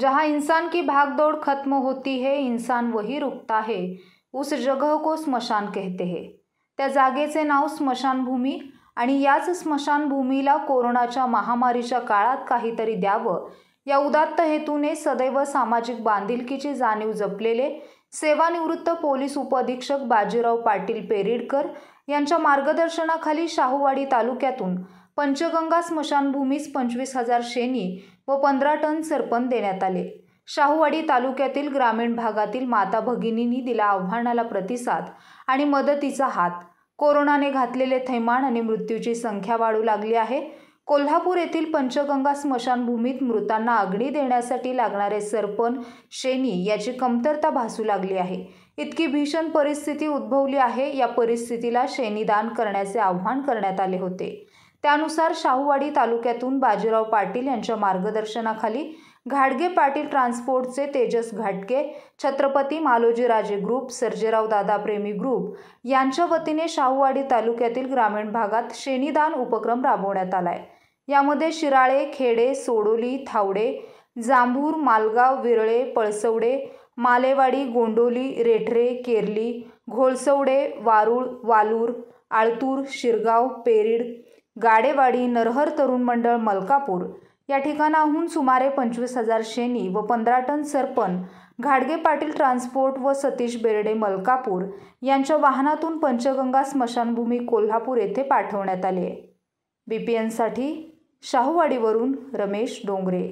जहाँ इंसान की भागदौड़ खत्म होती है इंसान वही रुकता है उस जगह को स्मशान कहते हैं त्या जागेचे नाव भूमी आणि याच स्मशानभूमीला कोरोनाच्या महामारीच्या काळात काहीतरी द्यावं या उदात्त हेतूने सदैव सामाजिक बांधिलकीची जाणीव जपलेले सेवानिवृत्त पोलीस उपअधीक्षक बाजीराव पाटील पेरिडकर यांच्या मार्गदर्शनाखाली शाहूवाडी तालुक्यातून पंचगंगा स्मशानभूमीस पंचवीस हजार शेनी व पंधरा टन सरपण देण्यात आले शाहूवाडी तालुक्यातील ग्रामीण भागातील माता भगिनींनी दिला आव्हानाला प्रतिसाद आणि मदतीचा हात कोरोनाने घातलेले थैमान आणि मृत्यूची संख्या वाढू लागली आहे कोल्हापूर येथील पंचगंगा स्मशानभूमीत मृतांना अग्नी देण्यासाठी लागणारे सरपण शेनी याची कमतरता भासू लागली आहे इतकी भीषण परिस्थिती उद्भवली आहे या परिस्थितीला शेणीदान करण्याचे आव्हान करण्यात आले होते त्यानुसार शाहूवाडी तालुक्यातून बाजीराव पाटील यांच्या मार्गदर्शनाखाली घाडगे पाटील ट्रान्सपोर्टचे तेजस घाटगे छत्रपती मालोजीराजे ग्रुप सर्जेराव दादा प्रेमी ग्रुप यांच्या वतीने शाहूवाडी तालुक्यातील ग्रामीण भागात शेनीदान उपक्रम राबवण्यात आला आहे यामध्ये शिराळे खेडे सोडोली थावडे जांभूर मालगाव विरळे पळसवडे मालेवाडी गोंडोली रेठरे केरली घोळसवडे वारुळ वालूर आळतूर शिरगाव पेरीड गाडेवाडी नरहर तरुण मंडळ मलकापूर या ठिकाणाहून सुमारे पंचवीस हजार शेनी व पंधरा टन सरपण घाडगे पाटील ट्रान्सपोर्ट व सतीश बेर्डे मलकापूर यांच्या वाहनातून पंचगंगा स्मशानभूमी कोल्हापूर येथे पाठवण्यात आले बी पी एनसाठी शाहूवाडीवरून रमेश डोंगरे